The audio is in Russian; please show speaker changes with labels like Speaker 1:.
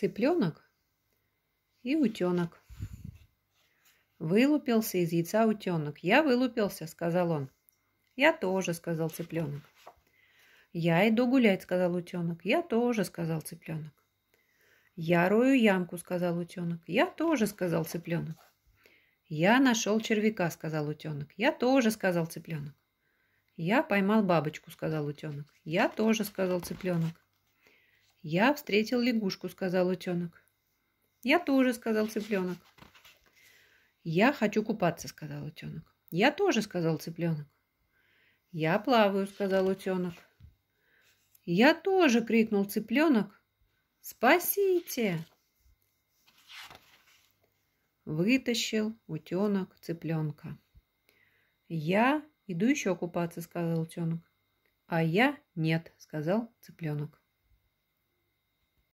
Speaker 1: цыпленок и утенок. Вылупился из яйца утенок. «Я вылупился», — сказал он. «Я тоже», — сказал цыпленок. «Я иду гулять», — сказал утенок. «Я тоже», — сказал цыпленок. «Я рою ямку», — сказал утенок. «Я тоже», — сказал цыпленок. «Я нашел червяка», — сказал утенок. «Я тоже», — сказал цыпленок. «Я поймал бабочку», — сказал утенок. «Я тоже», — сказал цыпленок. «Я встретил лягушку», — сказал утенок. «Я тоже», — сказал цыпленок. «Я хочу купаться», — сказал утенок. «Я тоже», — сказал цыпленок. «Я плаваю», — сказал утенок. «Я тоже!» — крикнул цыпленок. «Спасите!» Вытащил утенок цыпленка. «Я иду еще купаться», — сказал утенок. «А я нет», — сказал цыпленок.